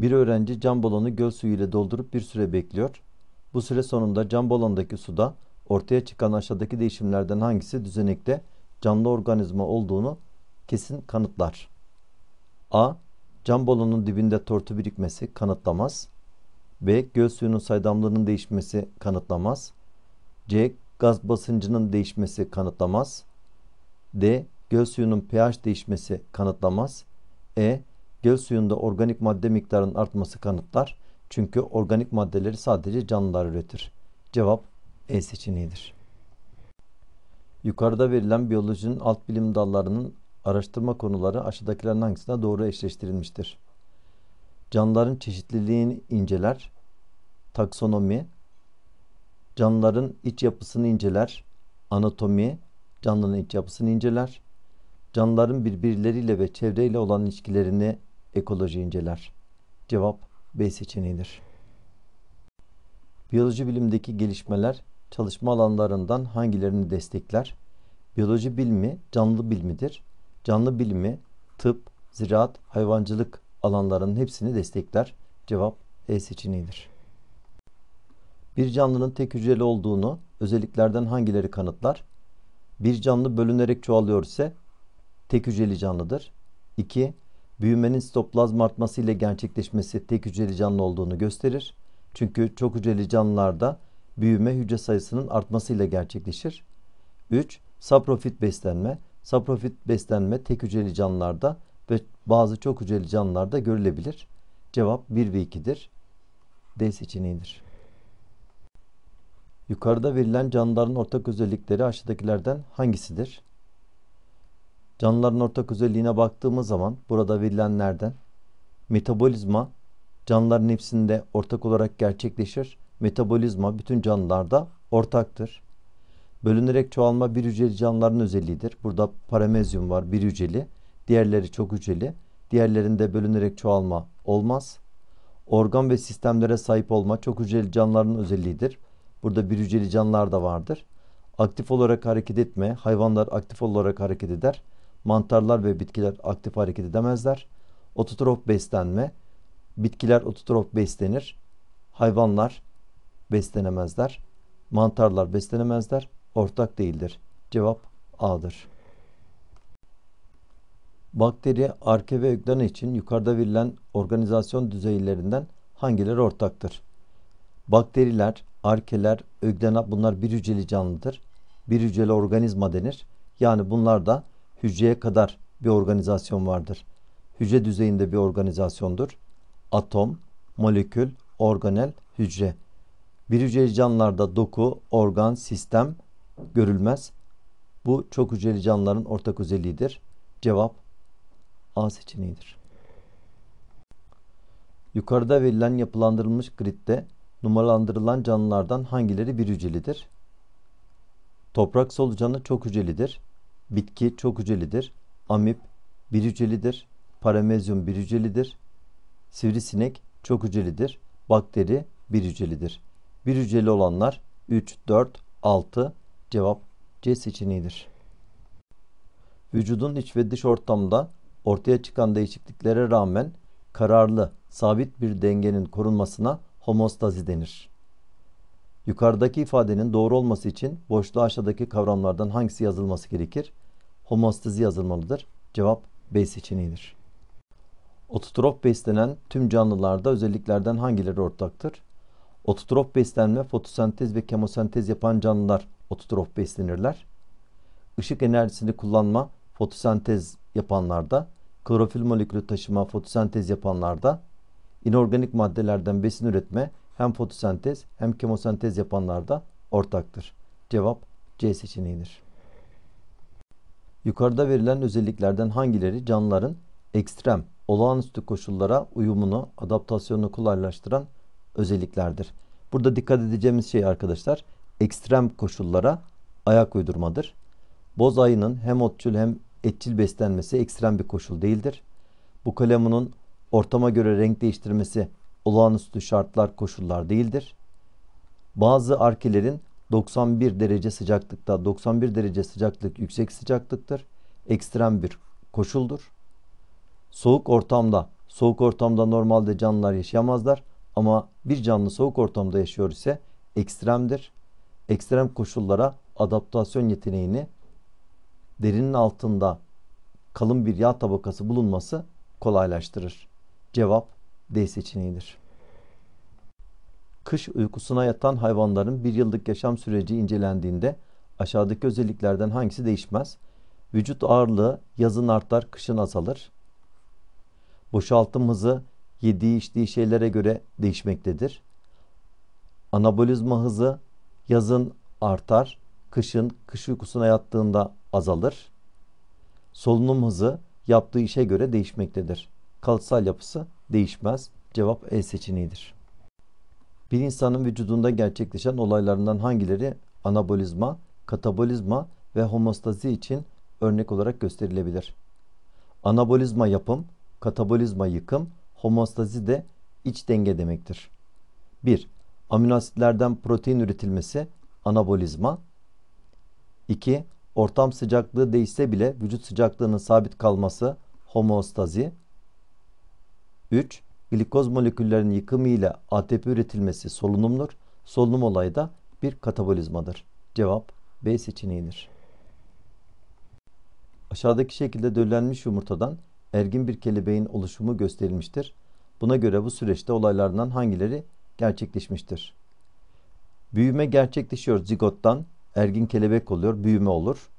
Bir öğrenci cam balonu göl suyu ile doldurup bir süre bekliyor. Bu süre sonunda cam balondaki suda ortaya çıkan aşağıdaki değişimlerden hangisi düzenekte canlı organizma olduğunu kesin kanıtlar. A. Cam balonun dibinde tortu birikmesi kanıtlamaz. B. Göl suyunun saydamlığının değişmesi kanıtlamaz. C. Gaz basıncının değişmesi kanıtlamaz. D. Göl suyunun pH değişmesi kanıtlamaz. E. Göl suyunda organik madde miktarının artması kanıtlar. Çünkü organik maddeleri sadece canlılar üretir. Cevap E seçeneğidir. Yukarıda verilen biyolojinin alt bilim dallarının araştırma konuları aşağıdakilerin hangisine doğru eşleştirilmiştir? Canlıların çeşitliliğini inceler, taksonomi, canlıların iç yapısını inceler, anatomi, canlının iç yapısını inceler, canlıların birbirleriyle ve çevreyle olan ilişkilerini ekoloji inceler? Cevap B seçeneğidir. Biyoloji bilimdeki gelişmeler çalışma alanlarından hangilerini destekler? Biyoloji bilimi canlı bilimidir. Canlı bilimi tıp, ziraat, hayvancılık alanlarının hepsini destekler. Cevap E seçeneğidir. Bir canlının tek hücreli olduğunu özelliklerden hangileri kanıtlar? Bir canlı bölünerek çoğalıyor ise tek hücreli canlıdır. 2 büyümenin sitoplazma artması ile gerçekleşmesi tek hücreli canlı olduğunu gösterir. Çünkü çok hücreli canlılarda büyüme hücre sayısının artmasıyla gerçekleşir. 3. Saprofit beslenme. Saprofit beslenme tek hücreli canlılarda ve bazı çok hücreli canlılarda görülebilir. Cevap 1 ve 2'dir. D seçeneğidir. Yukarıda verilen canlıların ortak özellikleri aşağıdakilerden hangisidir? Canlıların ortak özelliğine baktığımız zaman burada verilenlerden metabolizma canlıların hepsinde ortak olarak gerçekleşir. Metabolizma bütün canlılarda ortaktır. Bölünerek çoğalma bir hücreli canlıların özelliğidir. Burada paramezyum var bir hücreli, diğerleri çok hücreli. Diğerlerinde bölünerek çoğalma olmaz. Organ ve sistemlere sahip olma çok hücreli canlıların özelliğidir. Burada bir hücreli canlılar da vardır. Aktif olarak hareket etme, hayvanlar aktif olarak hareket eder. Mantarlar ve bitkiler aktif hareket edemezler. Ototrof beslenme. Bitkiler ototrof beslenir. Hayvanlar beslenemezler. Mantarlar beslenemezler. Ortak değildir. Cevap A'dır. Bakteri, arke ve öglen için yukarıda verilen organizasyon düzeylerinden hangileri ortaktır? Bakteriler, arkeler, öglena bunlar bir hücreli canlıdır. Bir hücreli organizma denir. Yani bunlar da hücreye kadar bir organizasyon vardır. Hücre düzeyinde bir organizasyondur. Atom, molekül, organel, hücre. Bir hücreli canlılarda doku, organ, sistem görülmez. Bu çok hücreli canlıların ortak özelliğidir. Cevap A seçeneğidir. Yukarıda verilen yapılandırılmış gridde numaralandırılan canlılardan hangileri bir hücrelidir? Toprak solucanı çok hücrelidir. Bitki çok hücrelidir. Amip bir hücrelidir. Paramezyum bir hücrelidir. Sivrisinek çok hücrelidir. Bakteri bir hücrelidir. Bir hücreli olanlar 3, 4, 6 cevap C seçeneğidir. Vücudun iç ve dış ortamda ortaya çıkan değişikliklere rağmen kararlı, sabit bir dengenin korunmasına homostazi denir. Yukarıdaki ifadenin doğru olması için boşluğa aşağıdaki kavramlardan hangisi yazılması gerekir? homostazi yazılmalıdır. Cevap B seçeneğidir. Ototrof beslenen tüm canlılarda özelliklerden hangileri ortaktır? Ototrof beslenme, fotosentez ve kemosentez yapan canlılar ototrof beslenirler. Işık enerjisini kullanma, fotosentez yapanlarda, klorofil molekülü taşıma, fotosentez yapanlarda, inorganik maddelerden besin üretme hem fotosentez hem kemosentez yapanlarda ortaktır. Cevap C seçeneğidir. Yukarıda verilen özelliklerden hangileri canlıların ekstrem, olağanüstü koşullara uyumunu, adaptasyonunu kolaylaştıran özelliklerdir? Burada dikkat edeceğimiz şey arkadaşlar ekstrem koşullara ayak uydurmadır. Boz ayının hem otçul hem etçil beslenmesi ekstrem bir koşul değildir. Bu kalemunun ortama göre renk değiştirmesi olağanüstü şartlar koşullar değildir. Bazı arkelerin 91 derece sıcaklıkta 91 derece sıcaklık yüksek sıcaklıktır. Ekstrem bir koşuldur. Soğuk ortamda soğuk ortamda normalde canlılar yaşayamazlar ama bir canlı soğuk ortamda yaşıyor ise ekstremdir. Ekstrem koşullara adaptasyon yeteneğini derinin altında kalın bir yağ tabakası bulunması kolaylaştırır. Cevap D seçeneğidir kış uykusuna yatan hayvanların bir yıllık yaşam süreci incelendiğinde aşağıdaki özelliklerden hangisi değişmez? Vücut ağırlığı yazın artar, kışın azalır. Boşaltım hızı yediği içtiği şeylere göre değişmektedir. Anabolizma hızı yazın artar, kışın kış uykusuna yattığında azalır. Solunum hızı yaptığı işe göre değişmektedir. Kalıtsal yapısı değişmez. Cevap E seçeneğidir. Bir insanın vücudunda gerçekleşen olaylarından hangileri anabolizma, katabolizma ve homostazi için örnek olarak gösterilebilir? Anabolizma yapım, katabolizma yıkım, homostazi de iç denge demektir. 1. Aminoasitlerden protein üretilmesi anabolizma. 2. Ortam sıcaklığı değişse bile vücut sıcaklığının sabit kalması homostazi. 3. Glikoz moleküllerinin yıkımıyla ATP üretilmesi solunumdur. Solunum olayı da bir katabolizmadır. Cevap B seçeneğidir. Aşağıdaki şekilde döllenmiş yumurtadan ergin bir kelebeğin oluşumu gösterilmiştir. Buna göre bu süreçte olaylardan hangileri gerçekleşmiştir? Büyüme gerçekleşiyor zigottan, ergin kelebek oluyor, büyüme olur.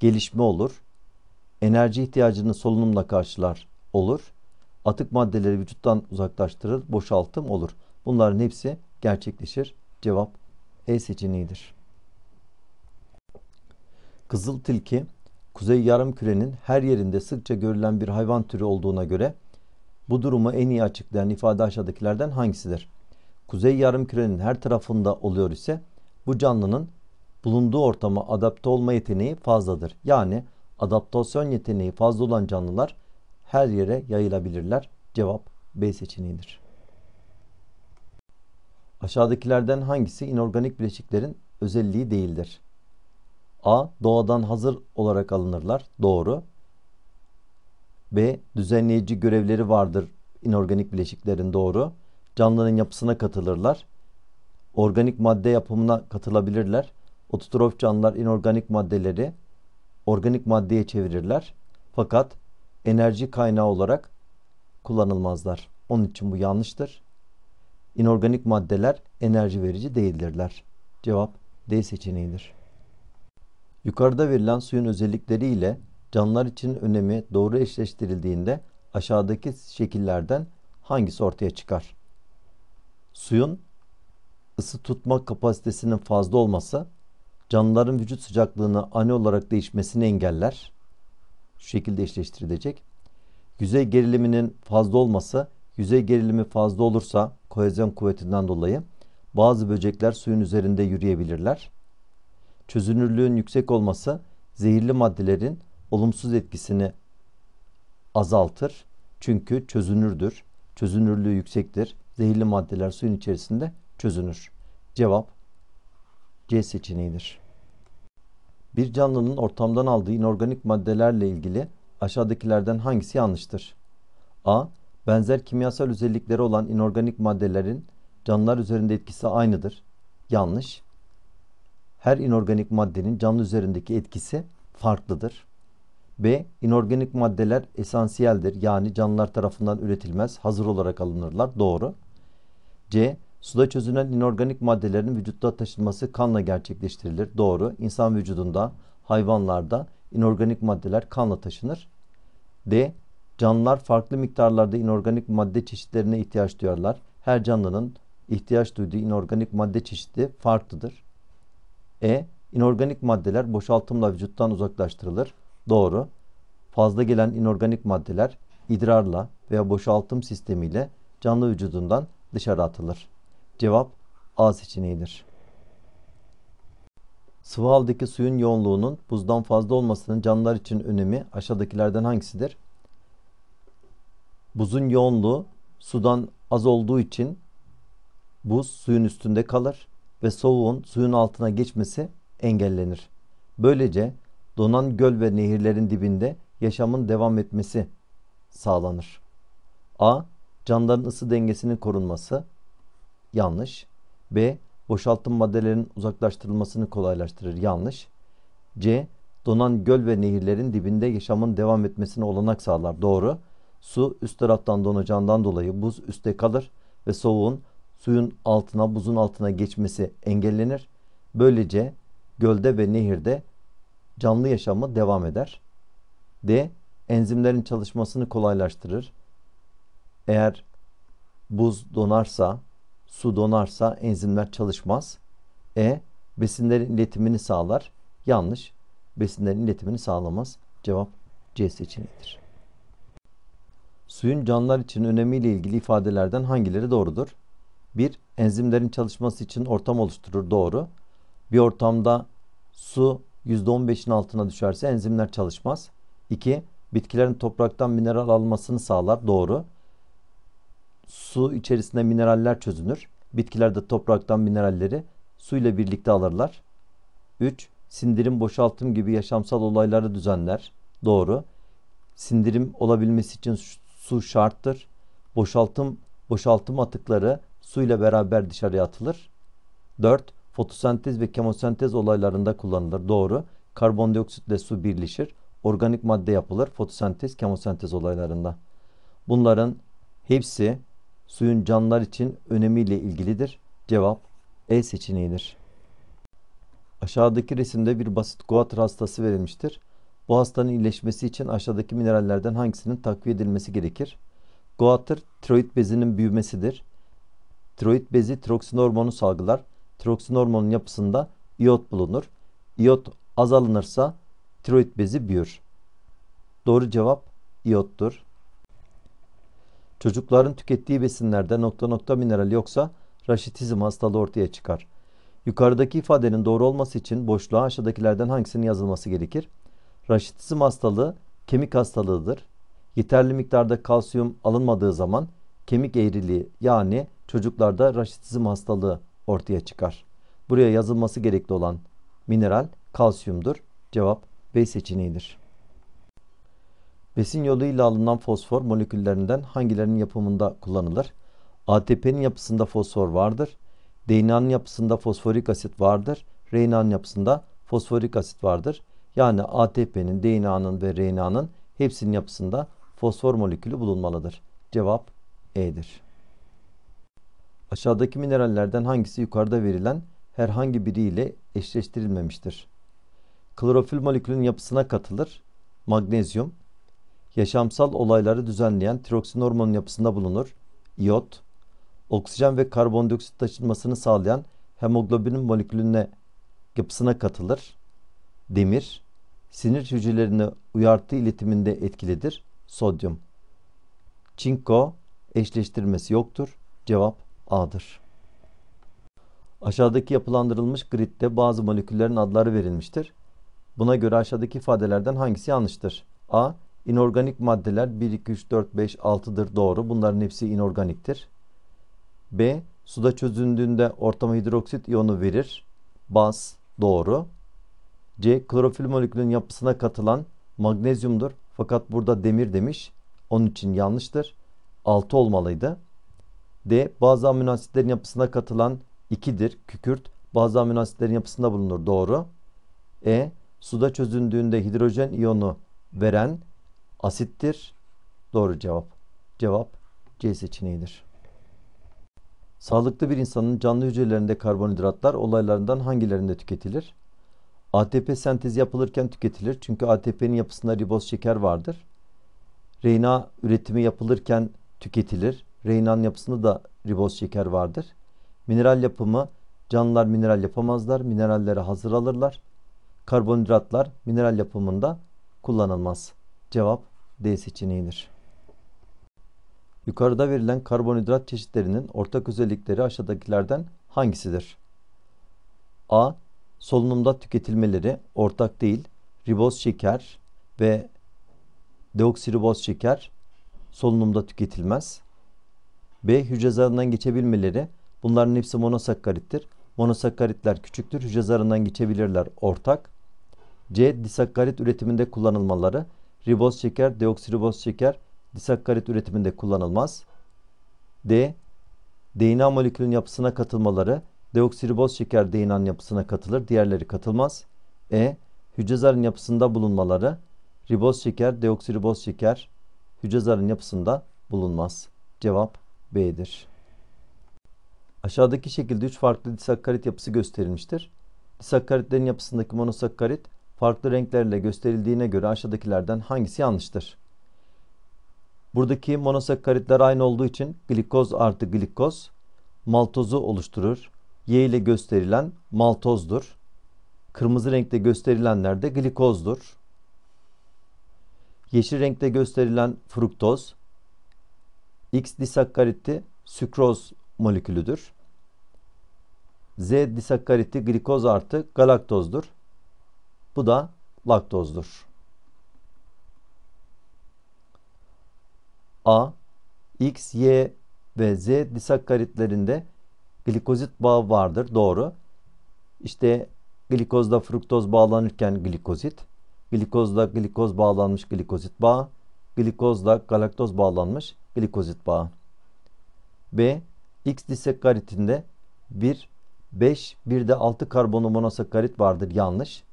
Gelişme olur. Enerji ihtiyacını solunumla karşılar, olur. Atık maddeleri vücuttan uzaklaştırır, boşaltım olur. Bunların hepsi gerçekleşir. Cevap E seçeneğidir. Kızıl tilki, Kuzey Yarımküre'nin her yerinde sıkça görülen bir hayvan türü olduğuna göre bu durumu en iyi açıklayan ifade aşağıdakilerden hangisidir? Kuzey Yarımküre'nin her tarafında oluyor ise bu canlının bulunduğu ortama adapte olma yeteneği fazladır. Yani adaptasyon yeteneği fazla olan canlılar her yere yayılabilirler. Cevap B seçeneğidir. Aşağıdakilerden hangisi inorganik bileşiklerin özelliği değildir? A. Doğadan hazır olarak alınırlar. Doğru. B. Düzenleyici görevleri vardır inorganik bileşiklerin. Doğru. Canlının yapısına katılırlar. Organik madde yapımına katılabilirler. Ototrof canlılar inorganik maddeleri organik maddeye çevirirler. Fakat enerji kaynağı olarak kullanılmazlar. Onun için bu yanlıştır. İnorganik maddeler enerji verici değildirler. Cevap D seçeneğidir. Yukarıda verilen suyun özellikleri ile canlılar için önemi doğru eşleştirildiğinde aşağıdaki şekillerden hangisi ortaya çıkar? Suyun ısı tutma kapasitesinin fazla olması canlıların vücut sıcaklığını ani olarak değişmesini engeller şu şekilde eşleştirilecek. Yüzey geriliminin fazla olması, yüzey gerilimi fazla olursa kohezyon kuvvetinden dolayı bazı böcekler suyun üzerinde yürüyebilirler. Çözünürlüğün yüksek olması zehirli maddelerin olumsuz etkisini azaltır. Çünkü çözünürdür. Çözünürlüğü yüksektir. Zehirli maddeler suyun içerisinde çözünür. Cevap C seçeneğidir. Bir canlının ortamdan aldığı inorganik maddelerle ilgili aşağıdakilerden hangisi yanlıştır? A. Benzer kimyasal özellikleri olan inorganik maddelerin canlılar üzerinde etkisi aynıdır. Yanlış. Her inorganik maddenin canlı üzerindeki etkisi farklıdır. B. İnorganik maddeler esansiyeldir. Yani canlılar tarafından üretilmez, hazır olarak alınırlar. Doğru. C. Suda çözünen inorganik maddelerin vücutta taşınması kanla gerçekleştirilir. Doğru. İnsan vücudunda, hayvanlarda inorganik maddeler kanla taşınır. D. Canlılar farklı miktarlarda inorganik madde çeşitlerine ihtiyaç duyarlar. Her canlının ihtiyaç duyduğu inorganik madde çeşidi farklıdır. E. İnorganik maddeler boşaltımla vücuttan uzaklaştırılır. Doğru. Fazla gelen inorganik maddeler idrarla veya boşaltım sistemiyle canlı vücudundan dışarı atılır. Cevap A seçeneğidir. Sıvı haldeki suyun yoğunluğunun buzdan fazla olmasının canlılar için önemi aşağıdakilerden hangisidir? Buzun yoğunluğu sudan az olduğu için buz suyun üstünde kalır ve soğuğun suyun altına geçmesi engellenir. Böylece donan göl ve nehirlerin dibinde yaşamın devam etmesi sağlanır. A. Canlıların ısı dengesinin korunması. Yanlış. B. Boşaltım maddelerin uzaklaştırılmasını kolaylaştırır. Yanlış. C. Donan göl ve nehirlerin dibinde yaşamın devam etmesine olanak sağlar. Doğru. Su üst taraftan donacağından dolayı buz üstte kalır ve soğuğun suyun altına buzun altına geçmesi engellenir. Böylece gölde ve nehirde canlı yaşamı devam eder. D. Enzimlerin çalışmasını kolaylaştırır. Eğer buz donarsa Su donarsa enzimler çalışmaz. E. Besinlerin iletimini sağlar. Yanlış. Besinlerin iletimini sağlamaz. Cevap C seçeneğidir. Suyun canlılar için önemiyle ilgili ifadelerden hangileri doğrudur? 1. Enzimlerin çalışması için ortam oluşturur. Doğru. Bir ortamda su %15'in altına düşerse enzimler çalışmaz. 2. Bitkilerin topraktan mineral almasını sağlar. Doğru su içerisinde mineraller çözünür. Bitkiler de topraktan mineralleri suyla birlikte alırlar. 3. Sindirim boşaltım gibi yaşamsal olayları düzenler. Doğru. Sindirim olabilmesi için su şarttır. Boşaltım boşaltım atıkları suyla beraber dışarıya atılır. 4. Fotosentez ve kemosentez olaylarında kullanılır. Doğru. Karbondioksitle su birleşir. Organik madde yapılır. Fotosentez, kemosentez olaylarında. Bunların hepsi suyun canlılar için önemiyle ilgilidir? Cevap E seçeneğidir. Aşağıdaki resimde bir basit guatr hastası verilmiştir. Bu hastanın iyileşmesi için aşağıdaki minerallerden hangisinin takviye edilmesi gerekir? Guatr tiroid bezinin büyümesidir. Tiroid bezi tiroksin hormonu salgılar. Tiroksin hormonun yapısında iot bulunur. İot azalınırsa tiroid bezi büyür. Doğru cevap iottur. Çocukların tükettiği besinlerde nokta nokta mineral yoksa raşitizm hastalığı ortaya çıkar. Yukarıdaki ifadenin doğru olması için boşluğa aşağıdakilerden hangisinin yazılması gerekir? Raşitizm hastalığı kemik hastalığıdır. Yeterli miktarda kalsiyum alınmadığı zaman kemik eğriliği yani çocuklarda raşitizm hastalığı ortaya çıkar. Buraya yazılması gerekli olan mineral kalsiyumdur. Cevap B seçeneğidir. Besin yoluyla alınan fosfor moleküllerinden hangilerinin yapımında kullanılır? ATP'nin yapısında fosfor vardır. DNA'nın yapısında fosforik asit vardır. RNA'nın yapısında fosforik asit vardır. Yani ATP'nin, DNA'nın ve RNA'nın hepsinin yapısında fosfor molekülü bulunmalıdır. Cevap E'dir. Aşağıdaki minerallerden hangisi yukarıda verilen herhangi biriyle eşleştirilmemiştir? Klorofil molekülünün yapısına katılır. Magnezyum, yaşamsal olayları düzenleyen tiroksin hormonun yapısında bulunur. İyot, oksijen ve karbondioksit taşınmasını sağlayan hemoglobinin molekülüne yapısına katılır. Demir, sinir hücrelerini uyartı iletiminde etkilidir. Sodyum. Çinko eşleştirmesi yoktur. Cevap A'dır. Aşağıdaki yapılandırılmış gridde bazı moleküllerin adları verilmiştir. Buna göre aşağıdaki ifadelerden hangisi yanlıştır? A. İnorganik maddeler 1, 2, 3, 4, 5, 6'dır doğru. Bunların hepsi inorganiktir. B. Suda çözündüğünde ortama hidroksit iyonu verir. Baz doğru. C. Klorofil molekülünün yapısına katılan magnezyumdur. Fakat burada demir demiş. Onun için yanlıştır. 6 olmalıydı. D. Bazı aminoasitlerin yapısına katılan 2'dir. Kükürt bazı aminoasitlerin yapısında bulunur. Doğru. E. Suda çözündüğünde hidrojen iyonu veren asittir. Doğru cevap. Cevap C seçeneğidir. Sağlıklı bir insanın canlı hücrelerinde karbonhidratlar olaylarından hangilerinde tüketilir? ATP sentezi yapılırken tüketilir. Çünkü ATP'nin yapısında riboz şeker vardır. RNA üretimi yapılırken tüketilir. RNA'nın yapısında da riboz şeker vardır. Mineral yapımı canlılar mineral yapamazlar. Mineralleri hazır alırlar. Karbonhidratlar mineral yapımında kullanılmaz. Cevap D seçeneğidir. Yukarıda verilen karbonhidrat çeşitlerinin ortak özellikleri aşağıdakilerden hangisidir? A. Solunumda tüketilmeleri ortak değil, riboz şeker ve deoksiriboz şeker solunumda tüketilmez. B. Hücre zarından geçebilmeleri bunların hepsi monosakkarittir. Monosakkaritler küçüktür, hücre zarından geçebilirler ortak. C. Disakkarit üretiminde kullanılmaları riboz şeker, deoksiriboz şeker disakkarit üretiminde kullanılmaz. D. DNA molekülün yapısına katılmaları deoksiriboz şeker DNA'nın yapısına katılır, diğerleri katılmaz. E. Hücre zarın yapısında bulunmaları riboz şeker, deoksiriboz şeker hücre zarın yapısında bulunmaz. Cevap B'dir. Aşağıdaki şekilde 3 farklı disakkarit yapısı gösterilmiştir. Disakkaritlerin yapısındaki monosakkarit farklı renklerle gösterildiğine göre aşağıdakilerden hangisi yanlıştır? Buradaki monosakkaritler aynı olduğu için glikoz artı glikoz maltozu oluşturur. Y ile gösterilen maltozdur. Kırmızı renkte gösterilenler de glikozdur. Yeşil renkte gösterilen fruktoz X disakkariti sükroz molekülüdür. Z disakkariti glikoz artı galaktozdur. Bu da laktozdur. A, X, Y ve Z disakkaritlerinde glikozit bağı vardır. Doğru. İşte glikozda fruktoz bağlanırken glikozit, glikozda glikoz bağlanmış glikozit bağı, glikozla galaktoz bağlanmış glikozit bağı. B. X disakkaritinde bir 5, bir de 6 karbonu monosakkarit vardır. Yanlış.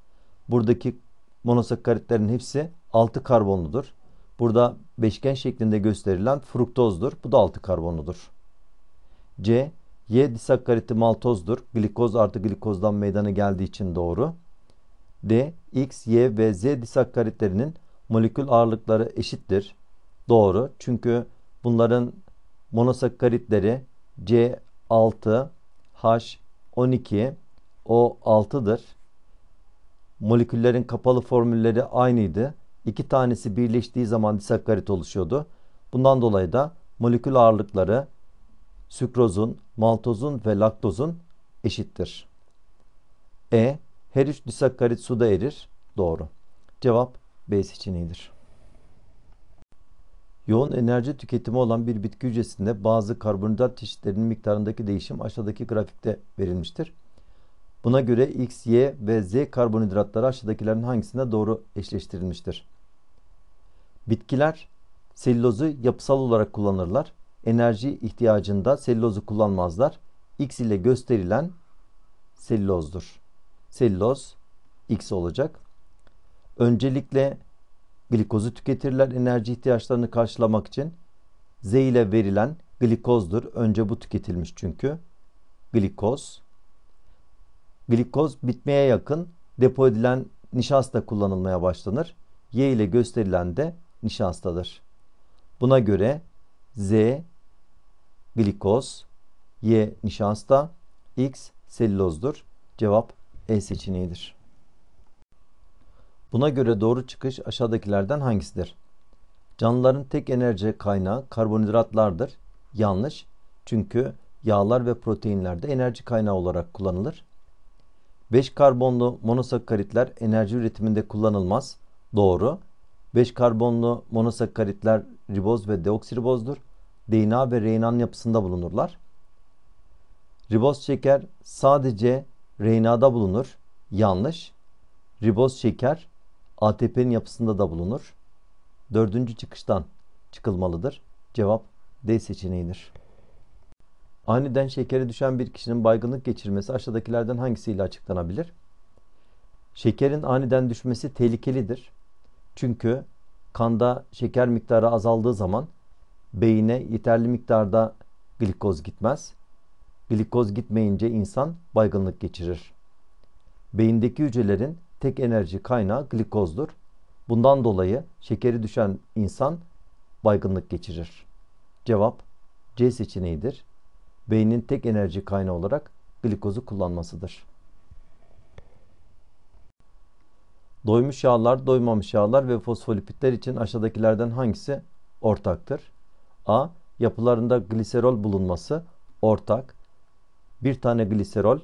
Buradaki monosakkaritlerin hepsi 6 karbonludur. Burada beşgen şeklinde gösterilen fruktozdur. Bu da 6 karbonludur. C. Y disakkariti maltozdur. Glikoz artı glikozdan meydana geldiği için doğru. D. X, Y ve Z disakkaritlerinin molekül ağırlıkları eşittir. Doğru. Çünkü bunların monosakkaritleri C6, H12, O6'dır moleküllerin kapalı formülleri aynıydı. İki tanesi birleştiği zaman disakkarit oluşuyordu. Bundan dolayı da molekül ağırlıkları sükrozun, maltozun ve laktozun eşittir. E. Her üç disakkarit suda erir. Doğru. Cevap B seçeneğidir. Yoğun enerji tüketimi olan bir bitki hücresinde bazı karbonhidrat çeşitlerinin miktarındaki değişim aşağıdaki grafikte verilmiştir. Buna göre X, Y ve Z karbonhidratları aşağıdakilerin hangisinde doğru eşleştirilmiştir? Bitkiler selülozu yapısal olarak kullanırlar. Enerji ihtiyacında selülozu kullanmazlar. X ile gösterilen selülozdur. Selüloz X olacak. Öncelikle glikozu tüketirler enerji ihtiyaçlarını karşılamak için. Z ile verilen glikozdur. Önce bu tüketilmiş çünkü. Glikoz glikoz bitmeye yakın depo edilen nişasta kullanılmaya başlanır. Y ile gösterilen de nişastadır. Buna göre Z glikoz, Y nişasta, X selülozdur. Cevap E seçeneğidir. Buna göre doğru çıkış aşağıdakilerden hangisidir? Canlıların tek enerji kaynağı karbonhidratlardır. Yanlış. Çünkü yağlar ve proteinler de enerji kaynağı olarak kullanılır. 5 karbonlu monosakkaritler enerji üretiminde kullanılmaz. Doğru. 5 karbonlu monosakkaritler riboz ve deoksiribozdur. DNA ve RNA'nın yapısında bulunurlar. Riboz şeker sadece RNA'da bulunur. Yanlış. Riboz şeker ATP'nin yapısında da bulunur. Dördüncü çıkıştan çıkılmalıdır. Cevap D seçeneğidir. Aniden şekeri düşen bir kişinin baygınlık geçirmesi aşağıdakilerden hangisiyle açıklanabilir? Şekerin aniden düşmesi tehlikelidir. Çünkü kanda şeker miktarı azaldığı zaman beyine yeterli miktarda glikoz gitmez. Glikoz gitmeyince insan baygınlık geçirir. Beyindeki hücrelerin tek enerji kaynağı glikozdur. Bundan dolayı şekeri düşen insan baygınlık geçirir. Cevap C seçeneğidir beynin tek enerji kaynağı olarak glikozu kullanmasıdır. Doymuş yağlar, doymamış yağlar ve fosfolipitler için aşağıdakilerden hangisi ortaktır? A. Yapılarında gliserol bulunması ortak. Bir tane gliserol,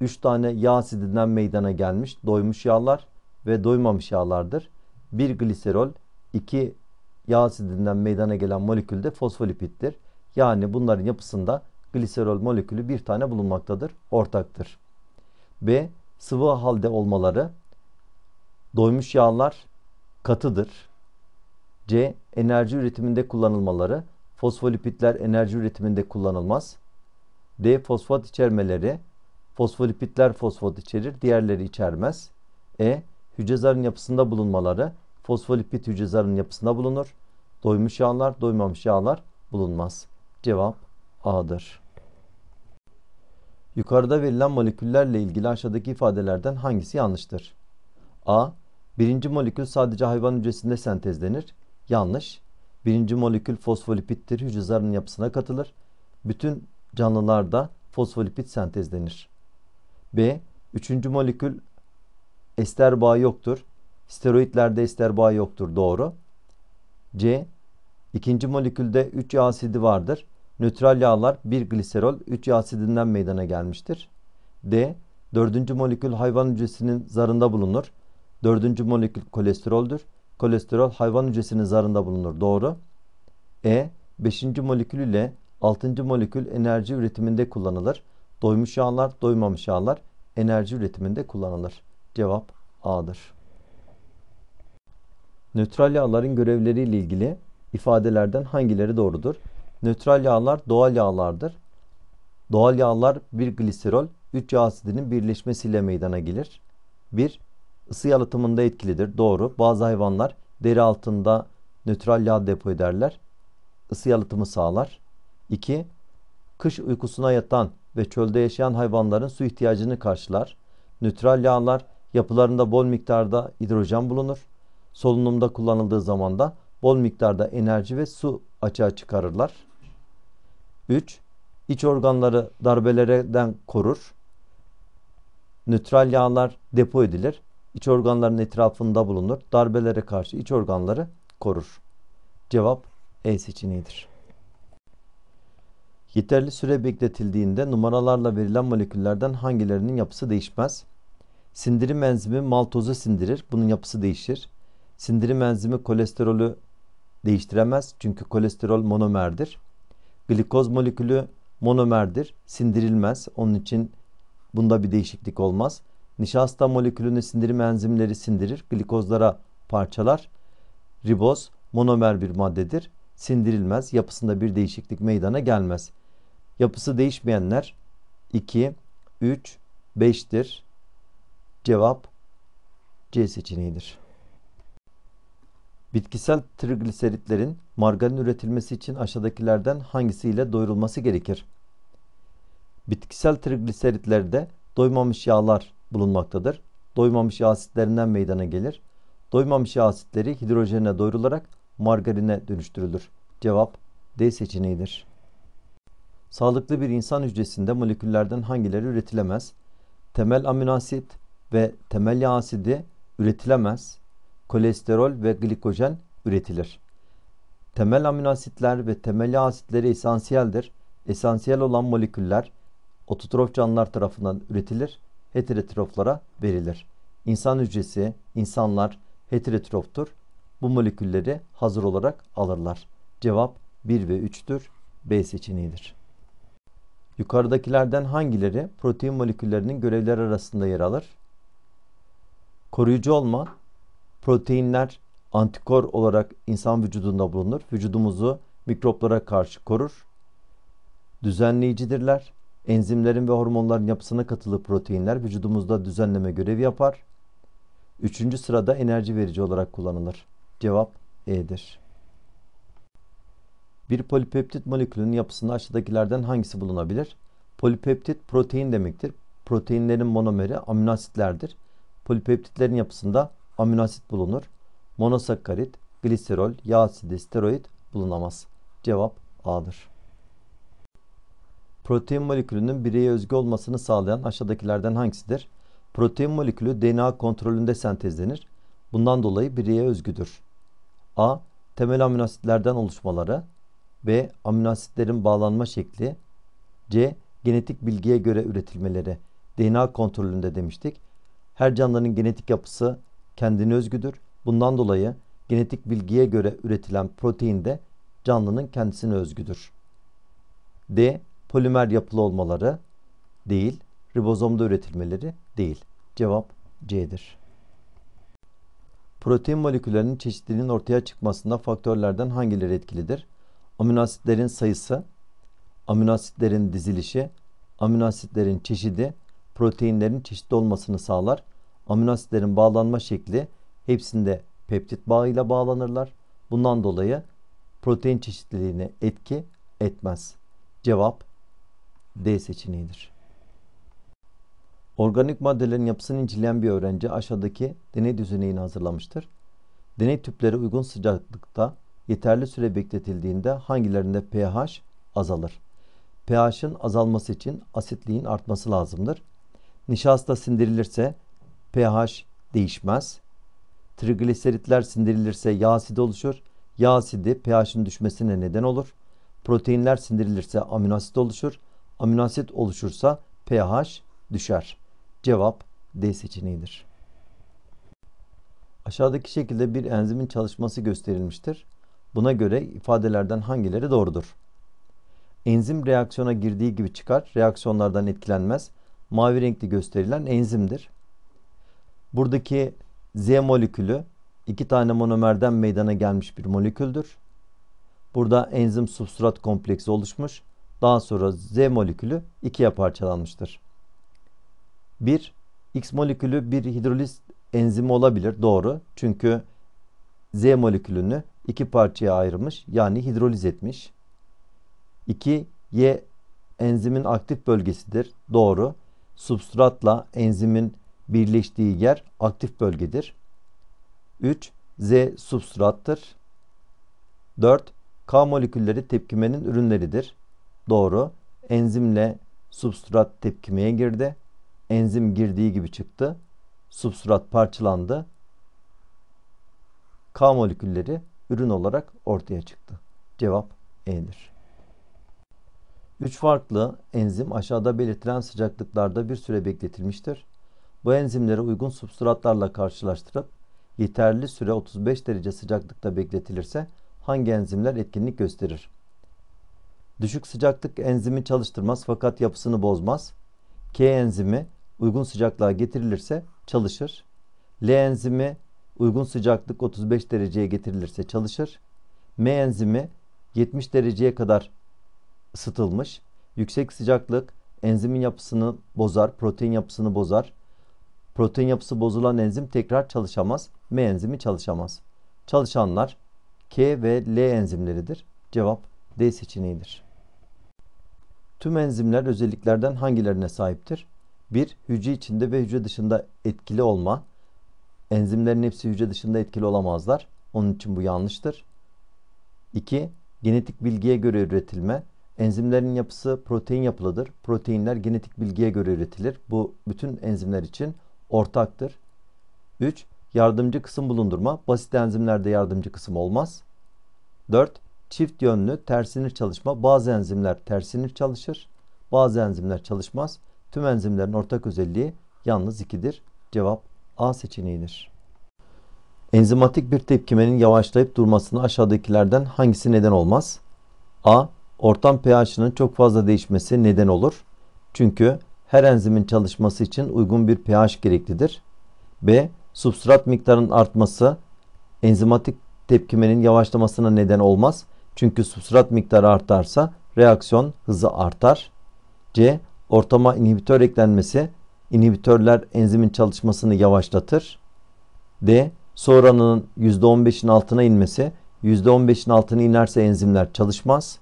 üç tane yağ asidinden meydana gelmiş doymuş yağlar ve doymamış yağlardır. Bir gliserol, iki yağ asidinden meydana gelen molekülde fosfolipittir. Yani bunların yapısında gliserol molekülü bir tane bulunmaktadır, ortaktır. B. Sıvı halde olmaları doymuş yağlar katıdır. C. Enerji üretiminde kullanılmaları fosfolipitler enerji üretiminde kullanılmaz. D. Fosfat içermeleri fosfolipitler fosfat içerir, diğerleri içermez. E. Hücre zarın yapısında bulunmaları fosfolipit hücre zarın yapısında bulunur. Doymuş yağlar, doymamış yağlar bulunmaz. Cevap A'dır. Yukarıda verilen moleküllerle ilgili aşağıdaki ifadelerden hangisi yanlıştır? A. Birinci molekül sadece hayvan hücresinde sentezlenir. Yanlış. Birinci molekül fosfolipittir. Hücre zarının yapısına katılır. Bütün canlılarda fosfolipit sentezlenir. B. Üçüncü molekül ester bağı yoktur. Steroidlerde ester bağı yoktur. Doğru. C. İkinci molekülde 3 yağ asidi vardır. Nötral yağlar 1 gliserol 3 yağ asidinden meydana gelmiştir. D. Dördüncü molekül hayvan hücresinin zarında bulunur. Dördüncü molekül kolesteroldür. Kolesterol hayvan hücresinin zarında bulunur. Doğru. E. Beşinci molekül ile altıncı molekül enerji üretiminde kullanılır. Doymuş yağlar, doymamış yağlar enerji üretiminde kullanılır. Cevap A'dır. Nötral yağların görevleriyle ilgili ifadelerden hangileri doğrudur? Nötral yağlar doğal yağlardır. Doğal yağlar bir gliserol, 3 yağ asidinin birleşmesiyle meydana gelir. 1. ısı yalıtımında etkilidir. Doğru. Bazı hayvanlar deri altında nötral yağ depo ederler. Isı yalıtımı sağlar. 2. Kış uykusuna yatan ve çölde yaşayan hayvanların su ihtiyacını karşılar. Nötral yağlar yapılarında bol miktarda hidrojen bulunur. Solunumda kullanıldığı zaman da bol miktarda enerji ve su açığa çıkarırlar. 3. İç organları darbelerden korur. Nötral yağlar depo edilir. İç organların etrafında bulunur. Darbelere karşı iç organları korur. Cevap E seçeneğidir. Yeterli süre bekletildiğinde numaralarla verilen moleküllerden hangilerinin yapısı değişmez? Sindirim enzimi maltozu sindirir. Bunun yapısı değişir. Sindirim enzimi kolesterolü değiştiremez. Çünkü kolesterol monomerdir. Glikoz molekülü monomerdir. Sindirilmez. Onun için bunda bir değişiklik olmaz. Nişasta molekülünü sindirim enzimleri sindirir. Glikozlara parçalar. Riboz monomer bir maddedir. Sindirilmez. Yapısında bir değişiklik meydana gelmez. Yapısı değişmeyenler 2, 3, 5'tir. Cevap C seçeneğidir. Bitkisel trigliseritlerin margarin üretilmesi için aşağıdakilerden hangisiyle doyurulması gerekir? Bitkisel trigliseritlerde doymamış yağlar bulunmaktadır. Doymamış yağ asitlerinden meydana gelir. Doymamış yağ asitleri hidrojene doyurularak margarine dönüştürülür. Cevap D seçeneğidir. Sağlıklı bir insan hücresinde moleküllerden hangileri üretilemez? Temel amino asit ve temel yağ asidi üretilemez kolesterol ve glikojen üretilir. Temel asitler ve temel asitleri esansiyeldir. Esansiyel olan moleküller ototrof canlılar tarafından üretilir, heterotroflara verilir. İnsan hücresi, insanlar heterotroftur. Bu molekülleri hazır olarak alırlar. Cevap 1 ve 3'tür. B seçeneğidir. Yukarıdakilerden hangileri protein moleküllerinin görevleri arasında yer alır? Koruyucu olma, Proteinler antikor olarak insan vücudunda bulunur. Vücudumuzu mikroplara karşı korur. Düzenleyicidirler. Enzimlerin ve hormonların yapısına katılıp proteinler vücudumuzda düzenleme görevi yapar. Üçüncü sırada enerji verici olarak kullanılır. Cevap E'dir. Bir polipeptit molekülünün yapısında aşağıdakilerden hangisi bulunabilir? Polipeptit protein demektir. Proteinlerin monomeri amino asitlerdir. Polipeptitlerin yapısında aminoasit bulunur. Monosakkarit, gliserol, yağ asidi, steroid bulunamaz. Cevap A'dır. Protein molekülünün bireye özgü olmasını sağlayan aşağıdakilerden hangisidir? Protein molekülü DNA kontrolünde sentezlenir. Bundan dolayı bireye özgüdür. A. Temel aminoasitlerden oluşmaları B. Aminoasitlerin bağlanma şekli C. Genetik bilgiye göre üretilmeleri DNA kontrolünde demiştik. Her canlının genetik yapısı kendine özgüdür. Bundan dolayı genetik bilgiye göre üretilen protein de canlının kendisine özgüdür. D. Polimer yapılı olmaları değil, ribozomda üretilmeleri değil. Cevap C'dir. Protein moleküllerinin çeşitliliğinin ortaya çıkmasında faktörlerden hangileri etkilidir? Aminoasitlerin sayısı, aminoasitlerin dizilişi, aminoasitlerin çeşidi, proteinlerin çeşitli olmasını sağlar. Amino asitlerin bağlanma şekli hepsinde peptit bağıyla bağlanırlar. Bundan dolayı protein çeşitliliğine etki etmez. Cevap D seçeneğidir. Organik maddelerin yapısını inceleyen bir öğrenci aşağıdaki deney düzeneğini hazırlamıştır. Deney tüpleri uygun sıcaklıkta yeterli süre bekletildiğinde hangilerinde pH azalır? pH'in azalması için asitliğin artması lazımdır. Nişasta sindirilirse pH değişmez. Trigliseritler sindirilirse yağ asidi oluşur. Yağ asidi pH'in düşmesine neden olur. Proteinler sindirilirse amino asit oluşur. Amino asit oluşursa pH düşer. Cevap D seçeneğidir. Aşağıdaki şekilde bir enzimin çalışması gösterilmiştir. Buna göre ifadelerden hangileri doğrudur? Enzim reaksiyona girdiği gibi çıkar, reaksiyonlardan etkilenmez. Mavi renkli gösterilen enzimdir. Buradaki Z molekülü iki tane monomerden meydana gelmiş bir moleküldür. Burada enzim substrat kompleksi oluşmuş. Daha sonra Z molekülü ikiye parçalanmıştır. 1. X molekülü bir hidroliz enzimi olabilir. Doğru. Çünkü Z molekülünü iki parçaya ayırmış. Yani hidroliz etmiş. 2. Y enzimin aktif bölgesidir. Doğru. Substratla enzimin birleştiği yer aktif bölgedir. 3. Z substrattır. 4. K molekülleri tepkimenin ürünleridir. Doğru. Enzimle substrat tepkimeye girdi. Enzim girdiği gibi çıktı. Substrat parçalandı. K molekülleri ürün olarak ortaya çıktı. Cevap E'dir. 3 farklı enzim aşağıda belirtilen sıcaklıklarda bir süre bekletilmiştir. Bu enzimleri uygun substratlarla karşılaştırıp yeterli süre 35 derece sıcaklıkta bekletilirse hangi enzimler etkinlik gösterir? Düşük sıcaklık enzimi çalıştırmaz fakat yapısını bozmaz. K enzimi uygun sıcaklığa getirilirse çalışır. L enzimi uygun sıcaklık 35 dereceye getirilirse çalışır. M enzimi 70 dereceye kadar ısıtılmış. Yüksek sıcaklık enzimin yapısını bozar, protein yapısını bozar. Protein yapısı bozulan enzim tekrar çalışamaz. M enzimi çalışamaz. Çalışanlar K ve L enzimleridir. Cevap D seçeneğidir. Tüm enzimler özelliklerden hangilerine sahiptir? 1. Hücre içinde ve hücre dışında etkili olma. Enzimlerin hepsi hücre dışında etkili olamazlar. Onun için bu yanlıştır. 2. Genetik bilgiye göre üretilme. Enzimlerin yapısı protein yapılıdır. Proteinler genetik bilgiye göre üretilir. Bu bütün enzimler için ortaktır. 3. Yardımcı kısım bulundurma. Basit enzimlerde yardımcı kısım olmaz. 4. Çift yönlü tersinir çalışma. Bazı enzimler tersinir çalışır. Bazı enzimler çalışmaz. Tüm enzimlerin ortak özelliği yalnız 2'dir. Cevap A seçeneğidir. Enzimatik bir tepkimenin yavaşlayıp durmasına aşağıdakilerden hangisi neden olmaz? A. Ortam pH'ının çok fazla değişmesi neden olur. Çünkü her enzimin çalışması için uygun bir pH gereklidir. B. Substrat miktarının artması enzimatik tepkimenin yavaşlamasına neden olmaz. Çünkü substrat miktarı artarsa reaksiyon hızı artar. C. Ortama inhibitör eklenmesi inhibitörler enzimin çalışmasını yavaşlatır. D. Su oranının %15'in altına inmesi %15'in altına inerse enzimler çalışmaz.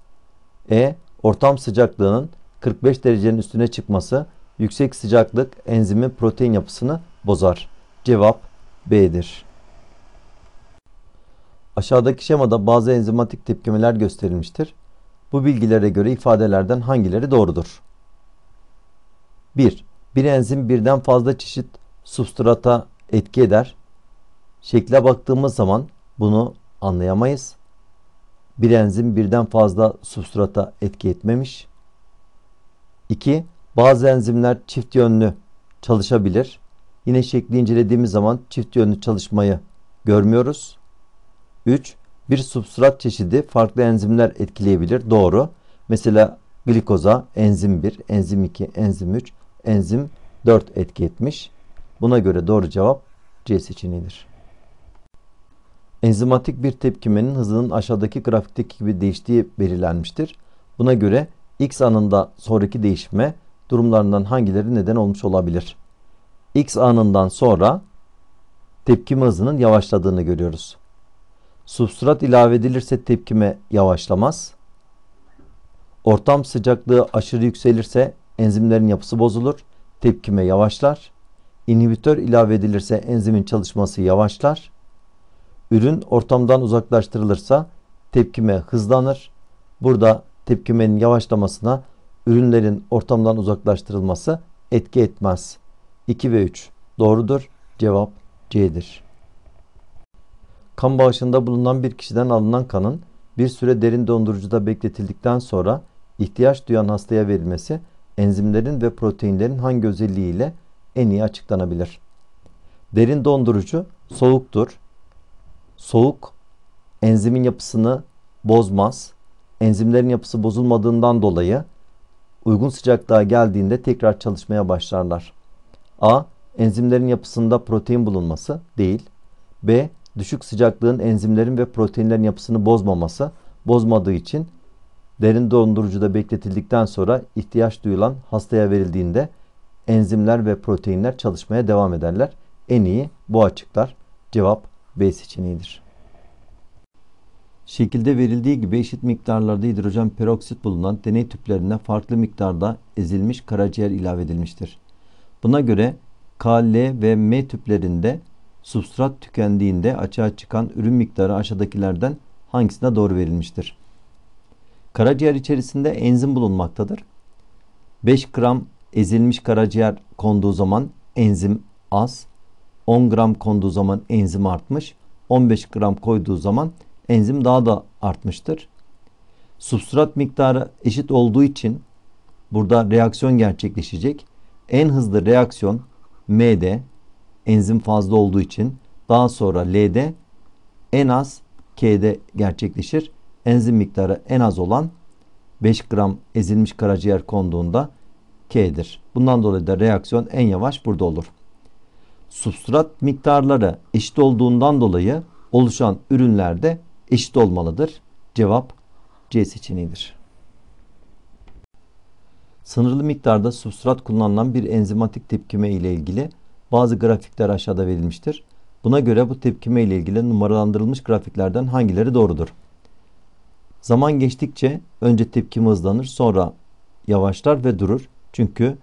E. Ortam sıcaklığının 45 derecenin üstüne çıkması Yüksek sıcaklık enzimin protein yapısını bozar. Cevap B'dir. Aşağıdaki şemada bazı enzimatik tepkimeler gösterilmiştir. Bu bilgilere göre ifadelerden hangileri doğrudur? 1. Bir enzim birden fazla çeşit substrata etki eder. Şekle baktığımız zaman bunu anlayamayız. Bir enzim birden fazla substrata etki etmemiş. 2. Bazı enzimler çift yönlü çalışabilir. Yine şekli incelediğimiz zaman çift yönlü çalışmayı görmüyoruz. 3. Bir substrat çeşidi farklı enzimler etkileyebilir. Doğru. Mesela glikoza enzim 1, enzim 2, enzim 3, enzim 4 etki etmiş. Buna göre doğru cevap C seçeneğidir. Enzimatik bir tepkimenin hızının aşağıdaki grafikteki gibi değiştiği belirlenmiştir. Buna göre X anında sonraki değişme durumlarından hangileri neden olmuş olabilir? X anından sonra tepkime hızının yavaşladığını görüyoruz. Substrat ilave edilirse tepkime yavaşlamaz. Ortam sıcaklığı aşırı yükselirse enzimlerin yapısı bozulur, tepkime yavaşlar. İnhibitör ilave edilirse enzimin çalışması yavaşlar. Ürün ortamdan uzaklaştırılırsa tepkime hızlanır. Burada tepkimenin yavaşlamasına ürünlerin ortamdan uzaklaştırılması etki etmez. 2 ve 3 doğrudur. Cevap C'dir. Kan bağışında bulunan bir kişiden alınan kanın bir süre derin dondurucuda bekletildikten sonra ihtiyaç duyan hastaya verilmesi enzimlerin ve proteinlerin hangi özelliğiyle en iyi açıklanabilir? Derin dondurucu soğuktur. Soğuk enzimin yapısını bozmaz. Enzimlerin yapısı bozulmadığından dolayı uygun sıcaklığa geldiğinde tekrar çalışmaya başlarlar. A. Enzimlerin yapısında protein bulunması değil. B. Düşük sıcaklığın enzimlerin ve proteinlerin yapısını bozmaması bozmadığı için derin dondurucuda bekletildikten sonra ihtiyaç duyulan hastaya verildiğinde enzimler ve proteinler çalışmaya devam ederler. En iyi bu açıklar. Cevap B seçeneğidir. Şekilde verildiği gibi eşit miktarlarda hidrojen peroksit bulunan deney tüplerine farklı miktarda ezilmiş karaciğer ilave edilmiştir. Buna göre K, L ve M tüplerinde substrat tükendiğinde açığa çıkan ürün miktarı aşağıdakilerden hangisine doğru verilmiştir? Karaciğer içerisinde enzim bulunmaktadır. 5 gram ezilmiş karaciğer konduğu zaman enzim az, 10 gram konduğu zaman enzim artmış, 15 gram koyduğu zaman enzim daha da artmıştır. Substrat miktarı eşit olduğu için burada reaksiyon gerçekleşecek. En hızlı reaksiyon M'de enzim fazla olduğu için daha sonra L'de en az K'de gerçekleşir. Enzim miktarı en az olan 5 gram ezilmiş karaciğer konduğunda K'dir. Bundan dolayı da reaksiyon en yavaş burada olur. Substrat miktarları eşit olduğundan dolayı oluşan ürünlerde eşit olmalıdır. Cevap C seçeneğidir. Sınırlı miktarda substrat kullanılan bir enzimatik tepkime ile ilgili bazı grafikler aşağıda verilmiştir. Buna göre bu tepkime ile ilgili numaralandırılmış grafiklerden hangileri doğrudur? Zaman geçtikçe önce tepkime hızlanır sonra yavaşlar ve durur. Çünkü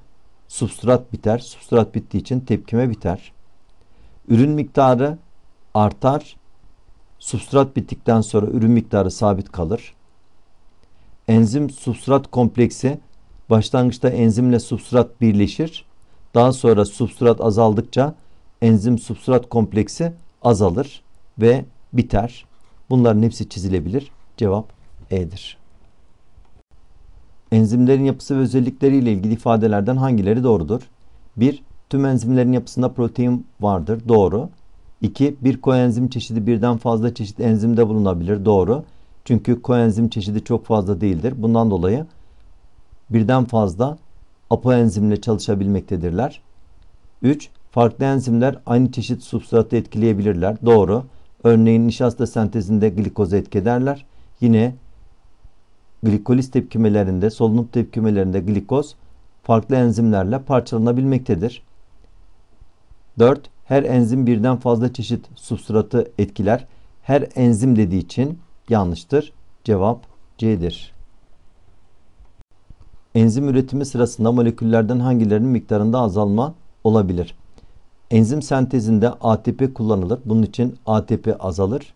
substrat biter. Substrat bittiği için tepkime biter. Ürün miktarı artar substrat bittikten sonra ürün miktarı sabit kalır. Enzim substrat kompleksi başlangıçta enzimle substrat birleşir. Daha sonra substrat azaldıkça enzim substrat kompleksi azalır ve biter. Bunların hepsi çizilebilir. Cevap E'dir. Enzimlerin yapısı ve özellikleriyle ilgili ifadelerden hangileri doğrudur? 1. Tüm enzimlerin yapısında protein vardır. Doğru. 2. Bir koenzim çeşidi birden fazla çeşit enzimde bulunabilir. Doğru. Çünkü koenzim çeşidi çok fazla değildir. Bundan dolayı birden fazla apoenzimle çalışabilmektedirler. 3. Farklı enzimler aynı çeşit substratı etkileyebilirler. Doğru. Örneğin nişasta sentezinde glikozu etkederler. Yine glikoliz tepkimelerinde, solunum tepkimelerinde glikoz farklı enzimlerle parçalanabilmektedir. 4. Her enzim birden fazla çeşit substratı etkiler. Her enzim dediği için yanlıştır. Cevap C'dir. Enzim üretimi sırasında moleküllerden hangilerinin miktarında azalma olabilir? Enzim sentezinde ATP kullanılır. Bunun için ATP azalır.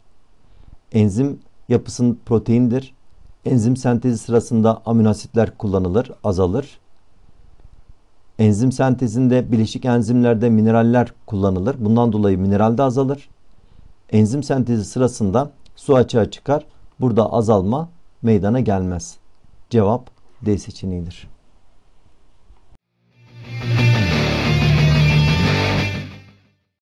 Enzim yapısının proteindir. Enzim sentezi sırasında amino asitler kullanılır, azalır. Enzim sentezinde bileşik enzimlerde mineraller kullanılır. Bundan dolayı mineral de azalır. Enzim sentezi sırasında su açığa çıkar. Burada azalma meydana gelmez. Cevap D seçeneğidir.